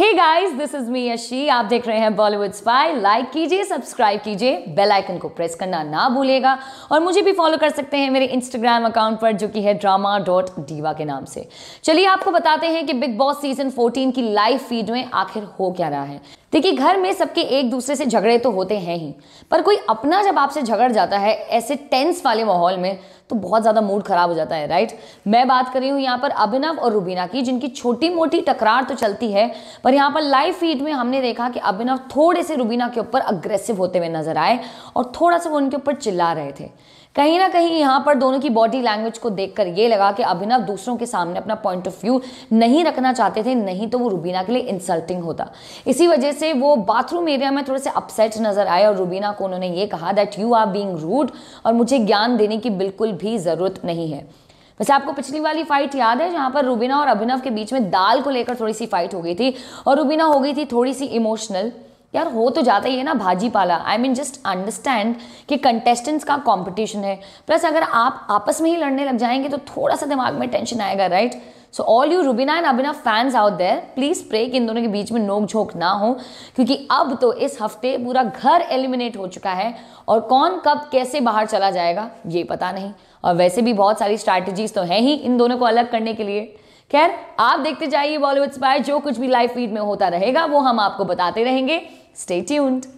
hey guys this is me Ashi आप देख रहे हैं बॉलीवुड स्पाई लाइक कीजिए सब्सक्राइब कीजिए बेल आइकन को प्रेस करना ना भूलिएगा और मुझे भी फॉलो कर सकते हैं मेरे इंस्टाग्राम अकाउंट पर जो कि है ड्रामा डॉट डीवा के नाम से चलिए आपको बताते हैं कि बिग बॉस सीजन 14 की लाइव फीड में आखिर हो क्या रहा है देखिए घर में सबके एक दूसरे से झगड़े तो होते हैं ही पर कोई अपना जब आपसे झगड़ जाता है ऐसे टेंस वाले माहौल में तो बहुत ज़्यादा मूड खराब हो जाता है राइट मैं बात कर रही हूं यहाँ पर अभिनव और रूबीना की जिनकी छोटी मोटी टकरार तो चलती है पर यहां पर लाइव फीड में हमने देखा कि अभिनव थोड़े से रूबीना के ऊपर अग्रेसिव होते हुए नजर आए और थोड़ा सा वो उनके ऊपर चिल्ला रहे थे कहीं ना कहीं यहाँ पर दोनों की बॉडी लैंग्वेज को देखकर ये लगा कि अभिनव दूसरों के सामने अपना पॉइंट ऑफ व्यू नहीं रखना चाहते थे नहीं तो वो रूबीना के लिए इंसल्टिंग होता इसी वजह से वो बाथरूम एरिया में थोड़े से अपसेट नजर आए और रूबीना को उन्होंने ये कहा that you are being rude और मुझे ज्ञान देने की बिल्कुल भी ज़रूरत नहीं है वैसे आपको पिछली वाली फाइट याद है जहाँ पर रूबीना और अभिनव के बीच में दाल को लेकर थोड़ी सी फाइट हो गई थी और रूबीना हो गई थी थोड़ी सी इमोशनल यार हो तो जाता ही है ना भाजी पाला आई मीन जस्ट अंडरस्टैंड कि कंटेस्टेंट्स का कंपटीशन है प्लस अगर आप आपस में ही लड़ने लग जाएंगे तो थोड़ा सा दिमाग में टेंशन आएगा right so all you Rubina and Abhinav fans out there please pray कि इन दोनों के बीच में नोक झोंक ना हो क्योंकि अब तो इस हफ्ते पूरा घर एलिमिनेट हो चुका है और कौन कब कैसे बाहर चला जाएगा ये पता नहीं और वैसे भी बहुत सारी स्ट्रैटेजीज तो हैं ही इन दोनों को अलग करने के लिए खैर आप देखते जाइए बॉलीवुड स्पायर जो कुछ भी लाइव फीड में होता रहेगा वो हम आपको बताते रहेंगे स्टे ट्यून्ड